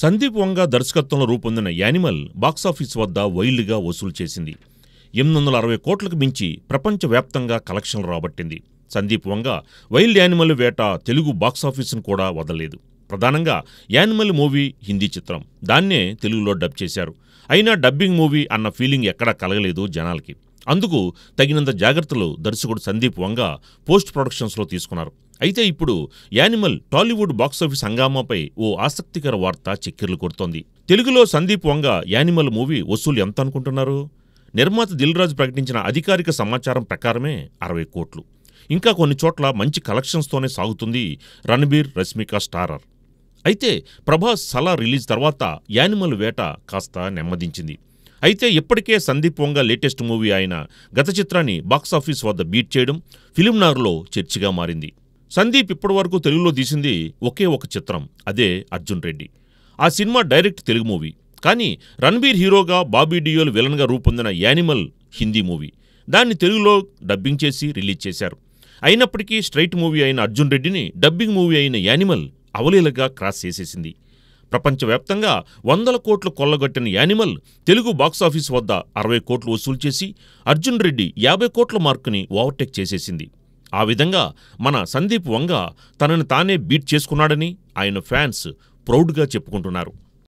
సందీప్ వంగ దర్శకత్వంలో రూపొందిన animal box office వద్ద వైల్డ్గా వసూలు చేసింది ఎనిమిది వందల అరవై కోట్లకు మించి ప్రపంచవ్యాప్తంగా కలెక్షన్లు రాబట్టింది సందీప్ వంగ వైల్డ్ యానిమల్ వేట తెలుగు బాక్సాఫీసును కూడా వదలలేదు ప్రధానంగా యానిమల్ మూవీ హిందీ చిత్రం దాన్నే తెలుగులో డబ్ చేశారు అయినా డబ్బింగ్ మూవీ అన్న ఫీలింగ్ ఎక్కడా కలగలేదు జనాలకి అందుకు తగినంత జాగ్రత్తలు దర్శకుడు సందీప్ వంగ పోస్ట్ ప్రొడక్షన్స్లో తీసుకున్నారు అయితే ఇప్పుడు యానిమల్ టాలీవుడ్ బాక్సాఫీస్ హంగామాపై ఓ ఆసక్తికర వార్త చిక్కిర్లు కొడుతోంది తెలుగులో సందీప్ వంగ యానిమల్ మూవీ వసూలు ఎంత అనుకుంటున్నారు నిర్మాత దిల్రాజు ప్రకటించిన అధికారిక సమాచారం ప్రకారమే అరవై కోట్లు ఇంకా కొన్ని చోట్ల మంచి కలెక్షన్స్తోనే సాగుతుంది రణబీర్ రష్మిక స్టారర్ అయితే ప్రభాస్ సలా రిలీజ్ తర్వాత యానిమల్ వేట కాస్త నెమ్మదించింది అయితే ఇప్పటికే సందీప్ వంగ లేటెస్ట్ మూవీ అయిన గత చిత్రాన్ని బాక్సాఫీస్ వద్ద బీట్ చేయడం ఫిలింనార్లో చర్చగా మారింది సందీప్ ఇప్పటివరకు తెలుగులో తీసింది ఒకే ఒక చిత్రం అదే అర్జున్ రెడ్డి ఆ సినిమా డైరెక్ట్ తెలుగు మూవీ కానీ రణబీర్ హీరోగా బాబీ డియోల్ విలన్గా రూపొందిన యానిమల్ హిందీ మూవీ దాన్ని తెలుగులో డబ్బింగ్ చేసి రిలీజ్ చేశారు అయినప్పటికీ స్ట్రైట్ మూవీ అయిన అర్జున్ రెడ్డిని డబ్బింగ్ మూవీ అయిన యానిమల్ అవలీలగా క్రాస్ చేసేసింది ప్రపంచవ్యాప్తంగా వందల కోట్లు కొల్లగొట్టిన యానిమల్ తెలుగు బాక్సాఫీస్ వద్ద అరవై కోట్లు వసూలు చేసి అర్జున్ రెడ్డి యాభై కోట్ల మార్కుని ఓవర్టేక్ చేసేసింది ఆ విధంగా మన సందీప్ వంగ తనని తానే బీట్ చేసుకున్నాడని ఆయన ఫ్యాన్స్ ప్రౌడ్గా చెప్పుకుంటున్నారు